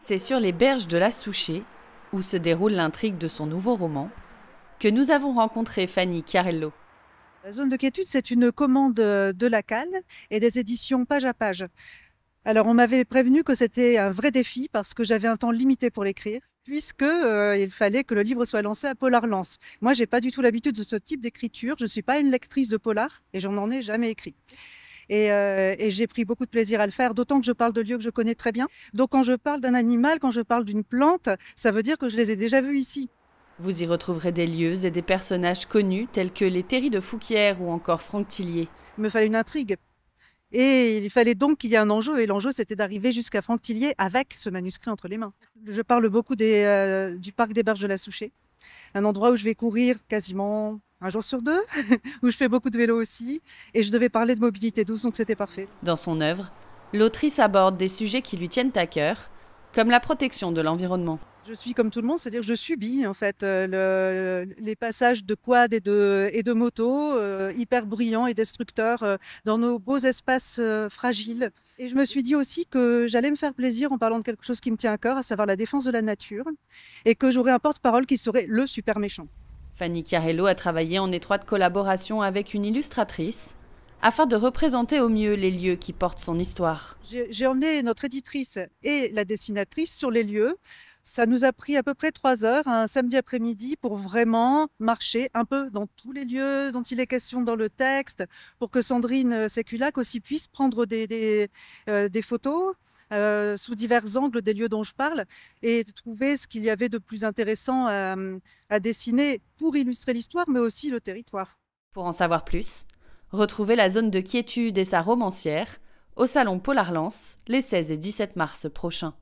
C'est sur les berges de la Souchée, où se déroule l'intrigue de son nouveau roman, que nous avons rencontré Fanny Chiarello. La zone de quiétude, c'est une commande de la cale et des éditions page à page. Alors on m'avait prévenu que c'était un vrai défi parce que j'avais un temps limité pour l'écrire puisqu'il euh, fallait que le livre soit lancé à Polar Lance. Moi, j'ai pas du tout l'habitude de ce type d'écriture, je ne suis pas une lectrice de polar et je n'en ai jamais écrit. Euh, et, j'ai pris beaucoup de plaisir à le faire, d'autant que je parle de lieux que je connais très bien. Donc quand je parle d'un animal, quand je parle d'une plante, ça veut dire que je les ai déjà vus ici. Vous y retrouverez des lieux et des personnages connus tels que les terries de Fouquière ou encore Franctillier. Il me fallait une intrigue. Et il fallait donc qu'il y ait un enjeu, et l'enjeu c'était d'arriver jusqu'à Franctillier avec ce manuscrit entre les mains. Je parle beaucoup euh, du parc des Berges de la Souchée, un endroit où je vais courir quasiment un jour sur deux, où je fais beaucoup de vélo aussi, et je devais parler de mobilité douce, donc c'était parfait. Dans son œuvre, l'autrice aborde des sujets qui lui tiennent à cœur, comme la protection de l'environnement. Je suis comme tout le monde, c'est-à-dire je subis en fait euh, les passages de quad et de, et moto euh, hyper bruyants et destructeurs euh, dans nos beaux espaces fragiles. Et je me suis dit aussi que j'allais me faire plaisir en parlant de quelque chose qui me tient à cœur, à savoir la défense de la nature, et que j'aurais un porte-parole qui serait le super méchant. Fanny Chiarello a travaillé en étroite collaboration avec une illustratrice afin de représenter au mieux les lieux qui portent son histoire. J'ai emmené notre éditrice et la dessinatrice sur les lieux. Ça nous a pris à peu près trois heures, un samedi après-midi, pour vraiment marcher un peu dans tous les lieux dont il est question dans le texte, pour que Sandrine Séculac aussi puisse prendre des, des euh, photos euh, sous divers angles des lieux dont je parle et de trouver ce qu'il y avait de plus intéressant euh, à, dessiner pour illustrer l'histoire, mais aussi le territoire. Pour en savoir plus, retrouvez la zone de quiétude et sa romancière au Salon Polar lance les 16 et 17 mars prochains.